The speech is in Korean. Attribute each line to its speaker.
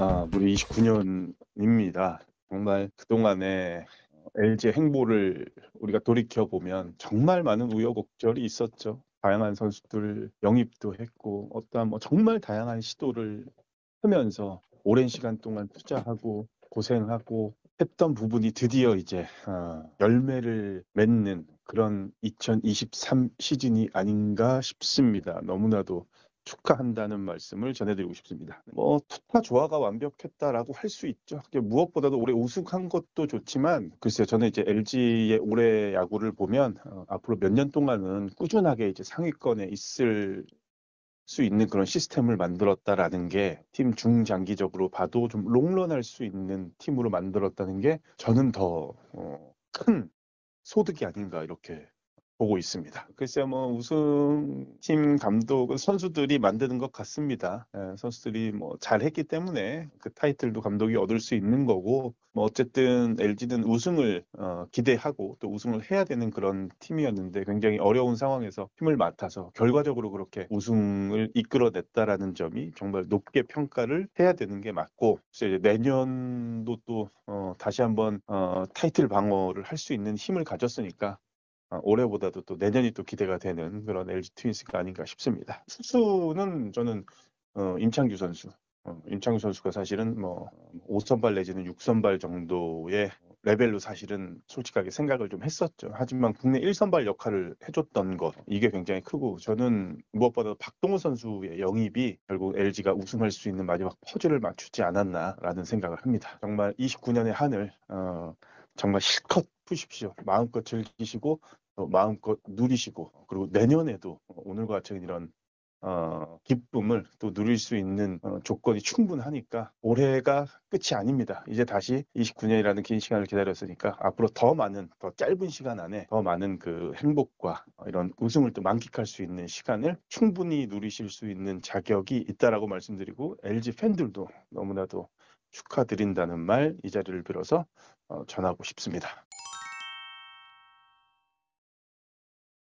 Speaker 1: 아, 무려 29년입니다. 정말 그동안에 l 어, g 행보를 우리가 돌이켜보면 정말 많은 우여곡절이 있었죠. 다양한 선수들 영입도 했고 어떠뭐 정말 다양한 시도를 하면서 오랜 시간 동안 투자하고 고생하고 했던 부분이 드디어 이제 어, 열매를 맺는 그런 2023 시즌이 아닌가 싶습니다. 너무나도 축하한다는 말씀을 전해드리고 싶습니다. 뭐 투타 조화가 완벽했다라고 할 수 있죠. 무엇보다도 올해 우승한 것도 좋지만 글쎄요 저는 이제 LG의 올해 야구를 보면 어, 앞으로 몇 년 동안은 꾸준하게 이제 상위권에 있을 수 있는 그런 시스템을 만들었다라는 게 팀 중장기적으로 봐도 좀 롱런할 수 있는 팀으로 만들었다는 게 저는 더큰 어, 소득이 아닌가 이렇게 보고 있습니다. 글쎄 뭐 우승팀 감독은 선수들이 만드는 것 같습니다. 예, 선수들이 뭐 잘했기 때문에 그 타이틀도 감독이 얻을 수 있는 거고 뭐 어쨌든 LG는 우승을 어, 기대하고 또 우승을 해야 되는 그런 팀이었는데 굉장히 어려운 상황에서 힘을 맡아서 결과적으로 그렇게 우승을 이끌어냈다라는 점이 정말 높게 평가를 해야 되는 게 맞고 이제 내년도 또 어, 다시 한번 어, 타이틀 방어를 할 수 있는 힘을 가졌으니까 아, 올해보다도 또 내년이 또 기대가 되는 그런 LG 트윈스가 아닌가 싶습니다. 수수는 저는 어, 임창규 선수, 어, 임창규 선수가 사실은 뭐 5선발 내지는 6선발 정도의 레벨로 사실은 솔직하게 생각을 좀 했었죠. 하지만 국내 1선발 역할을 해줬던 것 이게 굉장히 크고 저는 무엇보다도 박동호 선수의 영입이 결국 LG가 우승할 수 있는 마지막 퍼즐을 맞추지 않았나라는 생각을 합니다. 정말 29년의 한을 어, 정말 실컷 푸십시오. 마음껏 즐기시고 마음껏 누리시고 그리고 내년에도 오늘과 같은 이런 어, 기쁨을 또 누릴 수 있는 어, 조건이 충분하니까 올해가 끝이 아닙니다. 이제 다시 29년이라는 긴 시간을 기다렸으니까 앞으로 더 많은 더 짧은 시간 안에 더 많은 그 행복과 이런 웃음을 또 만끽할 수 있는 시간을 충분히 누리실 수 있는 자격이 있다라고 말씀드리고 LG 팬들도 너무나도 축하드린다는 말 이 자리를 빌어서 어, 전하고 싶습니다.